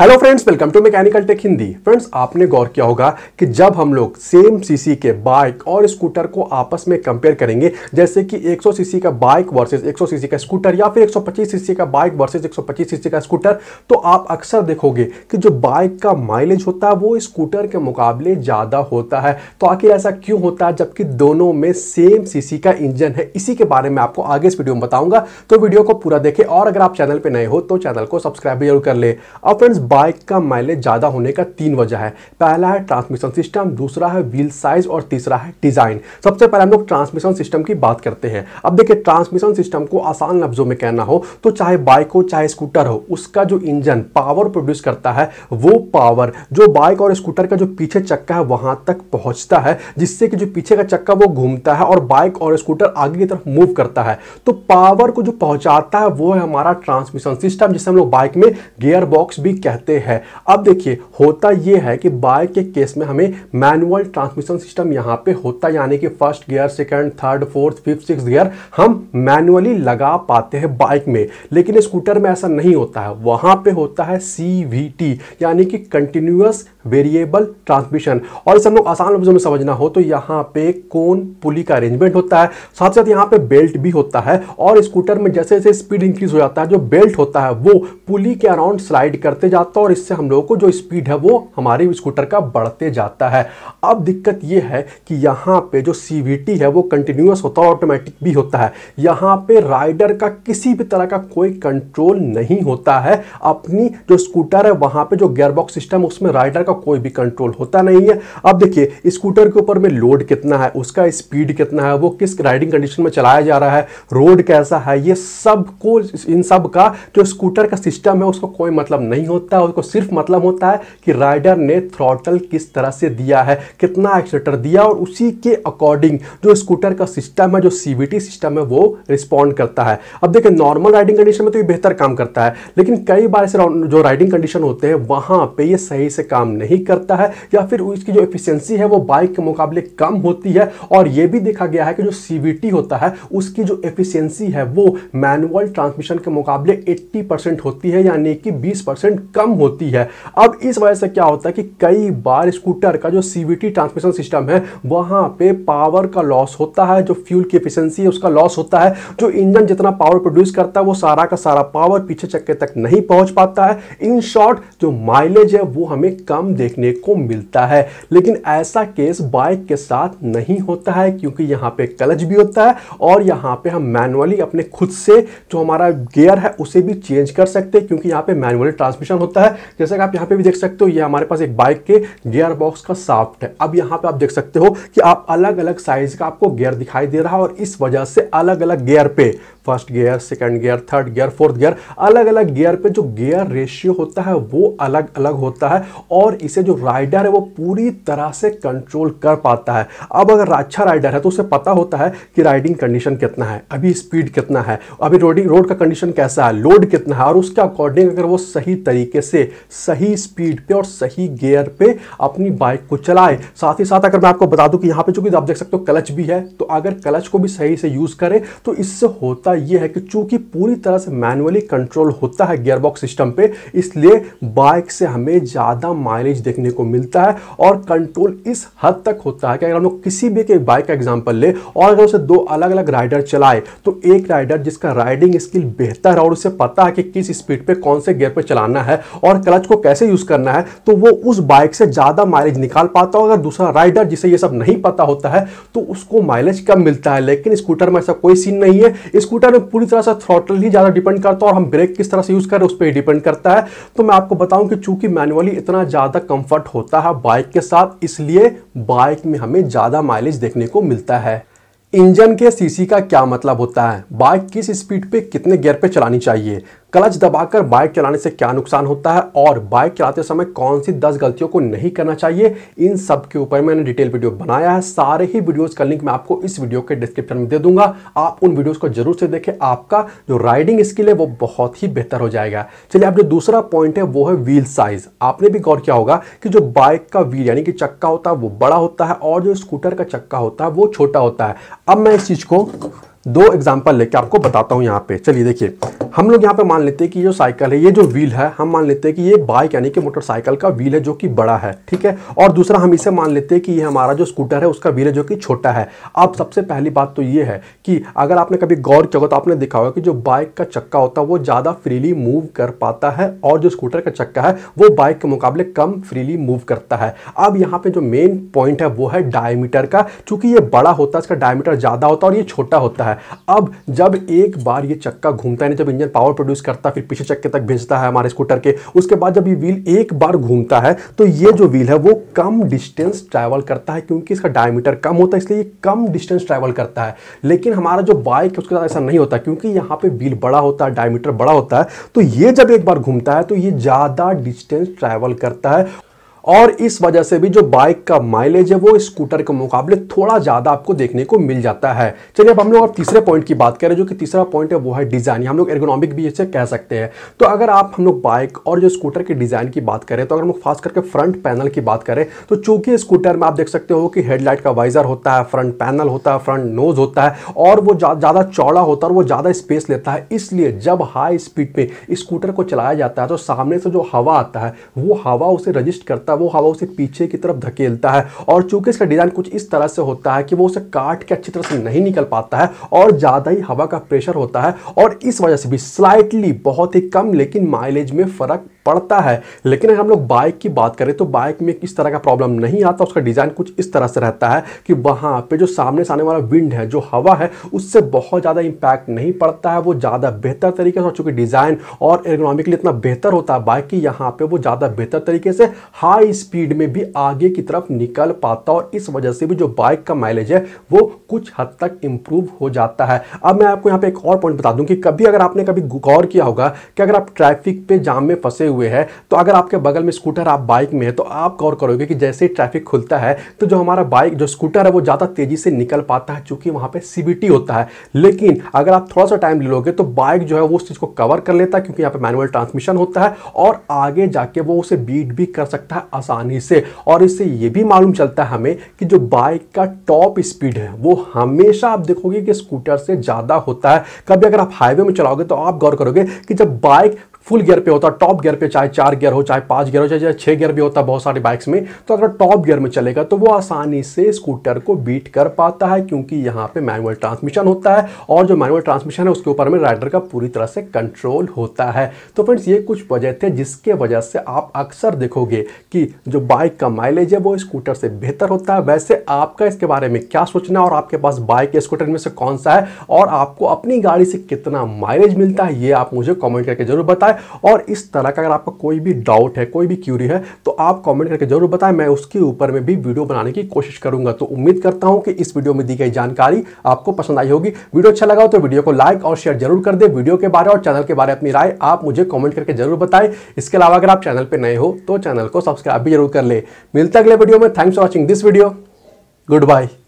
hello friends welcome to mechanical tech Hindi friends आपने गौर किया होगा कि जब हम लोग सेम सीसी के बाइक और स्कूटर को आपस में कंपेयर करेंगे जैसे कि 100 सीसी का बाइक वर्सेस 100 सीसी का स्कूटर या फिर 125 सीसी का बाइक वर्सेस 125 सीसी का स्कूटर तो आप अक्सर देखोगे कि जो बाइक का माइलेज होता है वो स्कूटर के मुकाबले ज़्यादा होता है तो आखिर ऐसा क्यों होता है जबकि दोनों में सेम सी का इंजन है इसी के बारे में आपको आगे इस वीडियो में बताऊंगा तो वीडियो को पूरा देखें और अगर आप चैनल पर नए हो तो चैनल को सब्सक्राइब जरूर कर ले और फ्रेंड्स बाइक का माइलेज ज़्यादा होने का तीन वजह है पहला है ट्रांसमिशन सिस्टम दूसरा है व्हील साइज और तीसरा है डिज़ाइन सबसे पहले हम लोग ट्रांसमिशन सिस्टम की बात करते हैं अब देखिए ट्रांसमिशन सिस्टम को आसान लफ्ज़ों में कहना हो तो चाहे बाइक हो चाहे स्कूटर हो उसका जो इंजन पावर प्रोड्यूस करता है वो पावर जो बाइक और स्कूटर का जो पीछे चक्का है वहाँ तक पहुँचता है जिससे कि जो पीछे का चक्का वो घूमता है और बाइक और स्कूटर आगे की तरफ मूव करता है तो पावर को जो पहुँचाता है वो है हमारा ट्रांसमिशन सिस्टम जिसे हम लोग बाइक में गियर बॉक्स भी कह कहते हैं अब देखिए होता यह है कि बाइक के केस में हमें मैनुअल ट्रांसमिशन सिस्टम यहां पे होता यानी कि first gear second third fourth fifth six gear हम मैनुअली लगा पाते हैं बाइक में लेकिन स्कूटर में ऐसा नहीं होता है वहां पे होता है सी यानी कि कंटिन्यूस वेरिएबल ट्रांसमिशन और इसे हम लोग आसान लफ्जों में समझना हो तो यहाँ पे कौन पुली का अरेंजमेंट होता है साथ साथ यहाँ पे बेल्ट भी होता है और स्कूटर में जैसे जैसे स्पीड इंक्रीज हो जाता है जो बेल्ट होता है वो पुली के अराउंड स्लाइड करते जाता है और इससे हम लोगों को जो स्पीड है वो हमारे स्कूटर का बढ़ते जाता है अब दिक्कत ये है कि यहाँ पे जो सी है वो कंटिन्यूस होता है ऑटोमेटिक भी होता है यहाँ पे राइडर का किसी भी तरह का कोई कंट्रोल नहीं होता है अपनी जो स्कूटर है वहाँ पर जो गेयरबॉक्स सिस्टम उसमें राइडर का का कोई भी कंट्रोल होता नहीं है अब देखिए स्कूटर के ऊपर में लोड कितना है उसका स्पीड कितना है वो किस राइडिंग कंडीशन में चलाया जा रहा है रोड कैसा है ये सबको इन सब का जो स्कूटर का सिस्टम है उसका कोई मतलब नहीं होता है उसको सिर्फ मतलब होता है कि राइडर ने थ्रॉटल किस तरह से दिया है कितना एक्सेटर दिया और उसी के अकॉर्डिंग जो स्कूटर का सिस्टम है जो सी सिस्टम है वो रिस्पॉन्ड करता है अब देखिए नॉर्मल राइडिंग कंडीशन में तो ये बेहतर काम करता है लेकिन कई बार ऐसे जो राइडिंग कंडीशन होते हैं वहाँ पर ये सही से काम नहीं नहीं करता है या फिर उसकी जो एफिशिएंसी है वो बाइक के मुकाबले कम होती है और ये भी देखा गया है कि जो सी होता है उसकी जो एफिशियंसी है वो मैनुअल ट्रांसमिशन के मुकाबले एट्टी परसेंट होती है यानी कि बीस परसेंट कम होती है अब इस वजह से क्या होता है कि कई बार स्कूटर का जो सी ट्रांसमिशन सिस्टम है वहां पे पावर का लॉस होता है जो फ्यूल की एफिशिएंसी है उसका लॉस होता है जो इंजन जितना पावर प्रोड्यूस करता है वो सारा का सारा पावर पीछे चक्के तक नहीं पहुँच पाता है इन शॉर्ट जो माइलेज है वो हमें कम देखने को मिलता है लेकिन ऐसा केस बाइक के साथ नहीं होता है क्योंकि यहाँ पे क्लच भी होता है और यहाँ पे हम मैनुअली अपने खुद से जो हमारा गियर है उसे भी चेंज कर सकते हैं क्योंकि यहाँ पे मैनुअली ट्रांसमिशन होता है जैसे कि आप यहाँ पे भी देख सकते हो ये हमारे पास एक बाइक के गियर बॉक्स का साफ्ट है अब यहाँ पे आप देख सकते हो कि आप अलग अलग साइज का आपको गियर दिखाई दे रहा है और इस वजह से अलग अलग गियर पे first gear second gear third gear fourth gear अलग अलग गियर पे जो गियर रेशियो होता है वो अलग अलग होता है और इसे जो राइडर है वो पूरी तरह से कंट्रोल कर पाता है अब अगर अच्छा राइडर है तो उसे पता होता है कि राइडिंग कंडीशन कितना है अभी स्पीड कितना है अभी रोडिंग रोड का कंडीशन कैसा है लोड कितना है और उसके अकॉर्डिंग अगर वो सही तरीके से सही स्पीड पे और सही गियर पे अपनी बाइक को चलाए साथ ही साथ अगर मैं आपको बता दूं कि यहाँ पे चूंकि आप देख सकते हो क्लच भी है तो अगर क्लच को भी सही से यूज़ करें तो इससे होता यह है कि चूंकि पूरी तरह से मैनुअली कंट्रोल होता है गियरबॉक्स सिस्टम पे इसलिए बाइक से हमें ज़्यादा माइलेज डैमेज देखने को मिलता है और कंट्रोल इस हद तक होता है कि अगर हम लोग किसी भी के बाइक का एग्जाम्पल ले और अगर उसे दो अलग अलग राइडर चलाए तो एक राइडर जिसका राइडिंग स्किल बेहतर है और उसे पता है कि किस स्पीड पर कौन से गियर पर चलाना है और क्लच को कैसे यूज़ करना है तो वो उस बाइक से ज़्यादा माइलेज निकाल पाता हो अगर दूसरा राइडर जिसे ये सब नहीं पता होता है तो उसको माइलेज कम मिलता है लेकिन स्कूटर में ऐसा कोई सीन नहीं है स्कूटर में पूरी तरह से थ्रॉटल ही ज़्यादा डिपेंड करता है और हम ब्रेक किस तरह से यूज़ करें उस पर डिपेंड करता है तो मैं आपको बताऊं कि चूंकि मैनुअली इतना ज़्यादा कंफर्ट होता है बाइक के साथ इसलिए बाइक में हमें ज़्यादा माइलेज देखने को मिलता है इंजन के सीसी का क्या मतलब होता है बाइक किस स्पीड पे कितने गियर पे चलानी चाहिए क्लच दबाकर बाइक चलाने से क्या नुकसान होता है और बाइक चलाते समय कौन सी दस गलतियों को नहीं करना चाहिए इन सब के ऊपर मैंने डिटेल वीडियो बनाया है सारे ही वीडियोस का लिंक मैं आपको इस वीडियो के डिस्क्रिप्शन में दे दूंगा आप उन वीडियोस को जरूर से देखें आपका जो राइडिंग स्किल है वो बहुत ही बेहतर हो जाएगा चलिए आप जो दूसरा पॉइंट है वो है व्हील साइज आपने भी गौर किया होगा कि जो बाइक का व्हील यानी कि चक्का होता है वो बड़ा होता है और जो स्कूटर का चक्का होता है वो छोटा होता है अब मैं इस चीज़ को दो एग्जाम्पल लेके आपको बताता हूँ यहाँ पे चलिए देखिए हम लोग यहाँ पे मान लेते हैं कि जो साइकिल है ये जो व्हील है हम मान लेते हैं कि ये बाइक यानी कि मोटरसाइकिल का व्हील है जो कि बड़ा है ठीक है और दूसरा हम इसे मान लेते हैं कि ये हमारा जो स्कूटर है उसका व्हील है जो कि छोटा है अब सबसे पहली बात तो ये है कि अगर आपने कभी गौर किया तो आपने देखा होगा कि जो बाइक का चक्का होता है वो ज़्यादा फ्रीली मूव कर पाता है और जो स्कूटर का चक्का है वो बाइक के मुकाबले कम फ्रीली मूव करता है अब यहाँ पर जो मेन पॉइंट है वो है डायमीटर का चूँकि ये बड़ा होता है इसका डायमीटर ज़्यादा होता है और ये छोटा होता है है अब जब एक बार ये चक्का घूमता है जब इंजन पावर प्रोड्यूस करता है फिर पीछे चक्के तक भेजता है हमारे स्कूटर के उसके बाद जब ये व्हील एक बार घूमता है तो ये जो व्हील है वो कम डिस्टेंस ट्रैवल करता है क्योंकि इसका डायमीटर कम होता है इसलिए ये कम डिस्टेंस ट्रैवल करता है लेकिन हमारा जो बाइक है उसके साथ ऐसा नहीं होता क्योंकि यहाँ पे व्हील बड़ा होता है डायमीटर बड़ा होता है तो ये जब एक बार घूमता है तो ये ज़्यादा डिस्टेंस ट्रैवल करता है और इस वजह से भी जो बाइक का माइलेज है वो स्कूटर के मुकाबले थोड़ा ज़्यादा आपको देखने को मिल जाता है चलिए अब हम लोग अब तीसरे पॉइंट की बात करें जो कि तीसरा पॉइंट है वो है डिज़ाइन हम लोग एर्गोनॉमिक भी इसे कह सकते हैं तो अगर आप हम लोग बाइक और जो स्कूटर के डिज़ाइन की बात करें तो अगर हम लोग खास करके फ्रंट पैनल की बात करें तो चूंकि स्कूटर में आप देख सकते हो कि हेडलाइट का वाइजर होता है फ्रंट पैनल होता है फ्रंट नोज होता है और वो ज़्यादा चौड़ा होता है और वो ज़्यादा स्पेस लेता है इसलिए जब हाई स्पीड पर स्कूटर को चलाया जाता है तो सामने से जो हवा आता है वो हवा उसे रजिस्ट करता होता है वो हवा उसे पीछे की तरफ धकेलता है और चूंकि इसका डिज़ाइन कुछ इस तरह से होता है कि वो उसे काट के अच्छी तरह से नहीं निकल पाता है और ज़्यादा ही हवा का प्रेशर होता है और इस वजह से भी स्लाइटली बहुत ही कम लेकिन माइलेज में फ़र्क पड़ता है लेकिन अगर हम लोग बाइक की बात करें तो बाइक में किस तरह का प्रॉब्लम नहीं आता उसका डिज़ाइन कुछ इस तरह से रहता है कि वहाँ पे जो सामने से आने वाला विंड है जो हवा है उससे बहुत ज़्यादा इम्पैक्ट नहीं पड़ता है वो ज़्यादा बेहतर तरीके से और चूँकि डिज़ाइन और इकोनॉमिकली इतना बेहतर होता है बाइक की यहाँ पर वो ज़्यादा बेहतर तरीके से हाई स्पीड में भी आगे की तरफ निकल पाता और इस वजह से भी जो बाइक का माइलेज है वो कुछ हद तक इम्प्रूव हो जाता है अब मैं आपको यहाँ पर एक और पॉइंट बता दूँ कि कभी अगर आपने कभी गौर किया होगा कि अगर आप ट्रैफिक पे जाम में फंसे हुए हैं तो अगर आपके बगल में स्कूटर आप बाइक में है तो आप गौर करोगे कि जैसे ही ट्रैफिक खुलता है तो जो हमारा बाइक जो स्कूटर है वो ज़्यादा तेज़ी से निकल पाता है चूंकि वहाँ पर सी होता है लेकिन अगर आप थोड़ा सा टाइम ले लोगे तो बाइक जो है वो उस चीज़ को कवर कर लेता है क्योंकि यहाँ पर मैनुअल ट्रांसमिशन होता है और आगे जाके वो उसे बीट भी कर सकता है आसानी से और इससे ये भी मालूम चलता है हमें कि जो बाइक का टॉप स्पीड है वो हमेशा आप देखोगे कि स्कूटर से ज़्यादा होता है कभी अगर आप हाईवे में चलाओगे तो आप गौर करोगे कि जब बाइक फुल गियर पे होता है टॉप गियर पे चाहे चार गियर हो चाहे पाँच गियर हो चाहे छः गियर भी होता है बहुत सारी बाइक्स में तो अगर टॉप गियर में चलेगा तो वो आसानी से स्कूटर को बीट कर पाता है क्योंकि यहाँ पे मैनुअल ट्रांसमिशन होता है और जो मैनुअल ट्रांसमिशन है उसके ऊपर में राइडर का पूरी तरह से कंट्रोल होता है तो फ्रेंड्स ये कुछ वजह थे जिसके वजह से आप अक्सर देखोगे कि जो बाइक का माइलेज है वो स्कूटर से बेहतर होता है वैसे आपका इसके बारे में क्या सोचना है और आपके पास बाइक या स्कूटर में से कौन सा है और आपको अपनी गाड़ी से कितना माइलेज मिलता है ये आप मुझे कॉमेंट करके जरूर बताएं है और इस तरह का अगर आपका कोई भी डाउट है कोई भी क्यूरी है तो आप कमेंट करके जरूर बताएं मैं उसके ऊपर में भी वीडियो बनाने की कोशिश करूंगा तो उम्मीद करता हूं कि इस वीडियो में दी गई जानकारी आपको पसंद आई होगी वीडियो अच्छा लगा हो तो वीडियो को लाइक और शेयर जरूर कर दे वीडियो के बारे और चैनल के बारे में अपनी राय आप मुझे कॉमेंट करके जरूर बताएं इसके अलावा अगर आप चैनल पर नए हो तो चैनल को सब्सक्राइब भी जरूर कर ले मिलता अगले वीडियो में thanks for watching this video good by